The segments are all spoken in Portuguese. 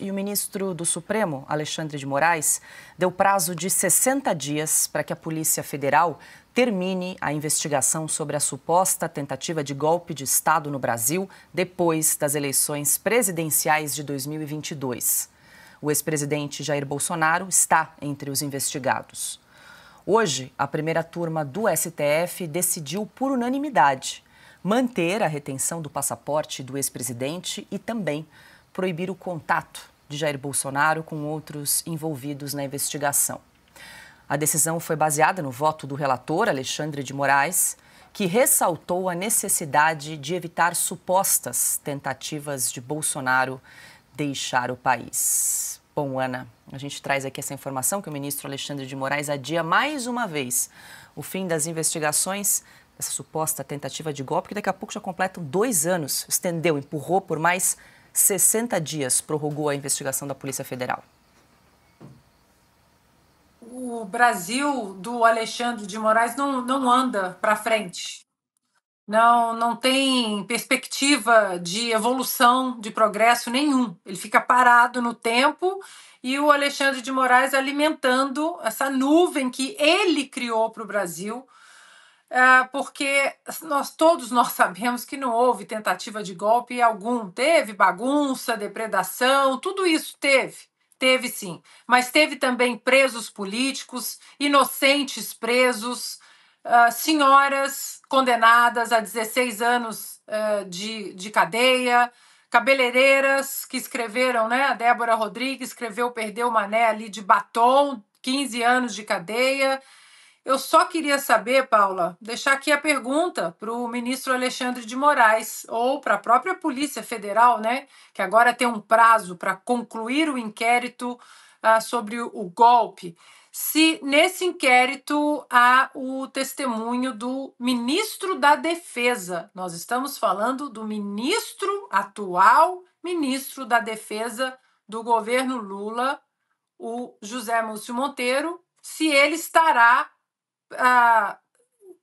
E o ministro do Supremo, Alexandre de Moraes, deu prazo de 60 dias para que a Polícia Federal termine a investigação sobre a suposta tentativa de golpe de Estado no Brasil depois das eleições presidenciais de 2022. O ex-presidente Jair Bolsonaro está entre os investigados. Hoje, a primeira turma do STF decidiu por unanimidade manter a retenção do passaporte do ex-presidente e também proibir o contato de Jair Bolsonaro com outros envolvidos na investigação. A decisão foi baseada no voto do relator Alexandre de Moraes, que ressaltou a necessidade de evitar supostas tentativas de Bolsonaro deixar o país. Bom, Ana, a gente traz aqui essa informação que o ministro Alexandre de Moraes adia mais uma vez o fim das investigações dessa suposta tentativa de golpe, que daqui a pouco já completam dois anos. Estendeu, empurrou por mais 60 dias prorrogou a investigação da Polícia Federal. O Brasil do Alexandre de Moraes não, não anda para frente. Não, não tem perspectiva de evolução, de progresso nenhum. Ele fica parado no tempo e o Alexandre de Moraes alimentando essa nuvem que ele criou para o Brasil é, porque nós todos nós sabemos que não houve tentativa de golpe algum. Teve bagunça, depredação, tudo isso teve. Teve sim. Mas teve também presos políticos, inocentes presos, ah, senhoras condenadas a 16 anos eh, de, de cadeia, cabeleireiras que escreveram, né? A Débora Rodrigues escreveu Perdeu Mané ali de batom, 15 anos de cadeia. Eu só queria saber, Paula, deixar aqui a pergunta para o ministro Alexandre de Moraes ou para a própria Polícia Federal, né, que agora tem um prazo para concluir o inquérito ah, sobre o golpe, se nesse inquérito há o testemunho do ministro da Defesa. Nós estamos falando do ministro atual, ministro da Defesa do governo Lula, o José Múcio Monteiro, se ele estará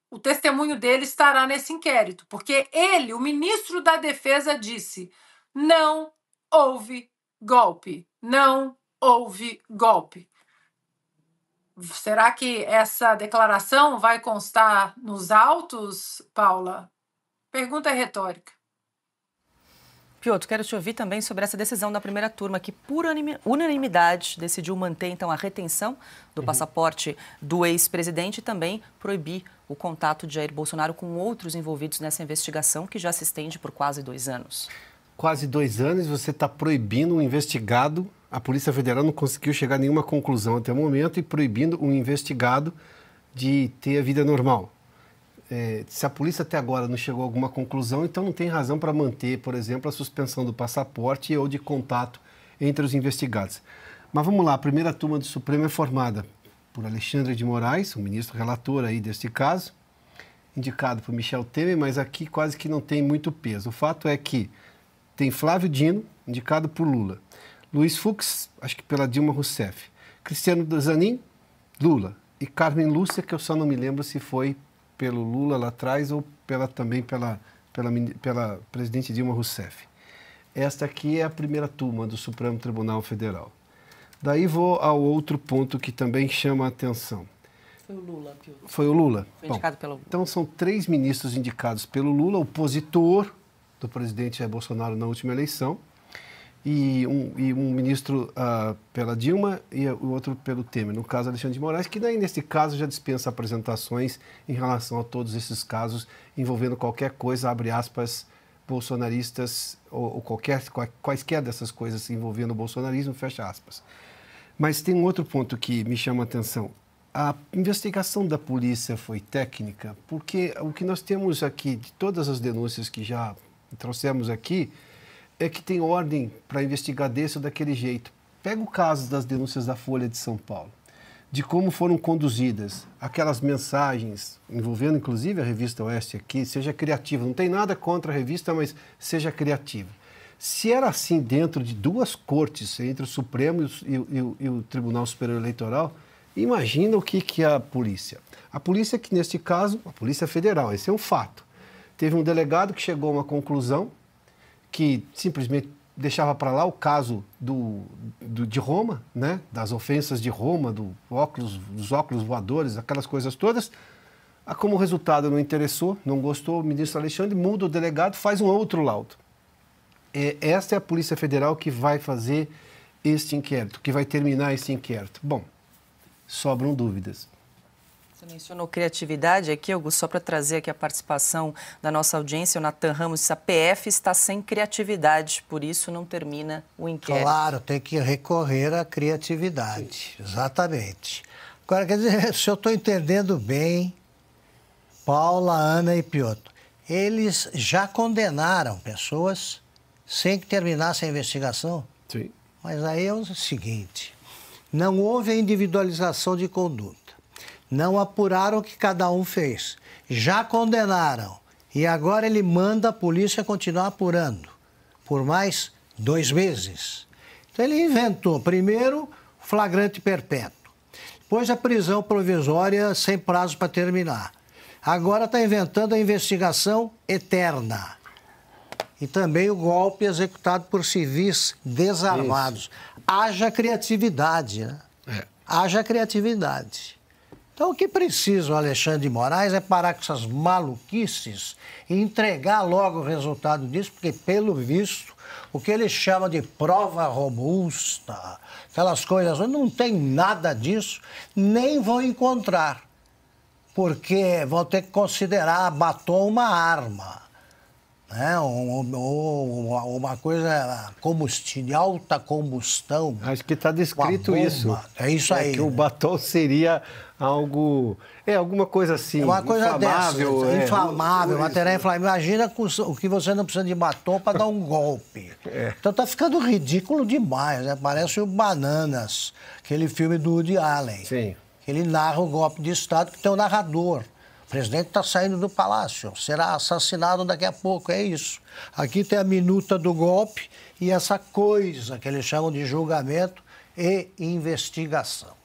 o testemunho dele estará nesse inquérito, porque ele, o ministro da Defesa, disse: não houve golpe, não houve golpe. Será que essa declaração vai constar nos autos, Paula? Pergunta retórica. Piotr, quero te ouvir também sobre essa decisão da primeira turma, que por unanimidade decidiu manter então a retenção do uhum. passaporte do ex-presidente e também proibir o contato de Jair Bolsonaro com outros envolvidos nessa investigação que já se estende por quase dois anos. Quase dois anos você está proibindo um investigado. A Polícia Federal não conseguiu chegar a nenhuma conclusão até o momento e proibindo um investigado de ter a vida normal é, se a polícia até agora não chegou a alguma conclusão, então não tem razão para manter, por exemplo, a suspensão do passaporte ou de contato entre os investigados. Mas vamos lá, a primeira turma do Supremo é formada por Alexandre de Moraes, o ministro relator aí deste caso, indicado por Michel Temer, mas aqui quase que não tem muito peso. O fato é que tem Flávio Dino, indicado por Lula, Luiz Fux, acho que pela Dilma Rousseff, Cristiano Zanin, Lula, e Carmen Lúcia, que eu só não me lembro se foi pelo Lula lá atrás ou pela, também pela, pela, pela presidente Dilma Rousseff. Esta aqui é a primeira turma do Supremo Tribunal Federal. Daí vou ao outro ponto que também chama a atenção. Foi o Lula, Foi o Lula. Foi Bom, indicado pelo Lula. Então são três ministros indicados pelo Lula, opositor do presidente Jair Bolsonaro na última eleição, e um, e um ministro uh, pela Dilma e o outro pelo Temer, no caso Alexandre de Moraes, que daí nesse caso já dispensa apresentações em relação a todos esses casos envolvendo qualquer coisa, abre aspas, bolsonaristas ou, ou qualquer, quaisquer dessas coisas envolvendo o bolsonarismo, fecha aspas. Mas tem um outro ponto que me chama a atenção. A investigação da polícia foi técnica, porque o que nós temos aqui, de todas as denúncias que já trouxemos aqui, é que tem ordem para investigar desse ou daquele jeito. Pega o caso das denúncias da Folha de São Paulo, de como foram conduzidas aquelas mensagens, envolvendo inclusive a revista Oeste aqui, seja criativa. Não tem nada contra a revista, mas seja criativa. Se era assim dentro de duas cortes, entre o Supremo e o, e o, e o Tribunal Superior Eleitoral, imagina o que, que é a polícia. A polícia que, neste caso, a Polícia Federal, esse é um fato. Teve um delegado que chegou a uma conclusão que simplesmente deixava para lá o caso do, do, de Roma, né? das ofensas de Roma, do óculos, dos óculos voadores, aquelas coisas todas. Ah, como resultado não interessou, não gostou, o ministro Alexandre muda o delegado, faz um outro laudo. É, esta é a Polícia Federal que vai fazer este inquérito, que vai terminar este inquérito. Bom, sobram dúvidas. Você mencionou criatividade aqui, Augusto, só para trazer aqui a participação da nossa audiência, o Natan Ramos disse, a PF está sem criatividade, por isso não termina o inquérito. Claro, tem que recorrer à criatividade, Sim. exatamente. Agora, quer dizer, se eu estou entendendo bem, Paula, Ana e Piotr, eles já condenaram pessoas sem que terminasse a investigação? Sim. Mas aí é o seguinte, não houve a individualização de conduta. Não apuraram o que cada um fez. Já condenaram. E agora ele manda a polícia continuar apurando por mais dois meses. Então ele inventou primeiro flagrante perpétuo, depois a prisão provisória sem prazo para terminar. Agora está inventando a investigação eterna. E também o golpe executado por civis desarmados. Isso. Haja criatividade, né? É. Haja criatividade. Então, o que precisa o Alexandre de Moraes é parar com essas maluquices e entregar logo o resultado disso, porque, pelo visto, o que ele chama de prova robusta, aquelas coisas, não tem nada disso, nem vão encontrar, porque vão ter que considerar batom uma arma, né? ou, ou uma coisa combustível, de alta combustão. Acho que está descrito isso. É isso é aí. É que o batom seria algo. É alguma coisa assim. É uma coisa inflamável, dessa. É, inflamável, é, matéria inflamável. Imagina com, o que você não precisa de batom para dar um golpe. É. Então tá ficando ridículo demais, né? Parece o Bananas, aquele filme do Woody Allen. Sim. Ele narra o golpe de Estado que tem um narrador. O presidente está saindo do palácio, será assassinado daqui a pouco, é isso. Aqui tem a minuta do golpe e essa coisa que eles chamam de julgamento e investigação.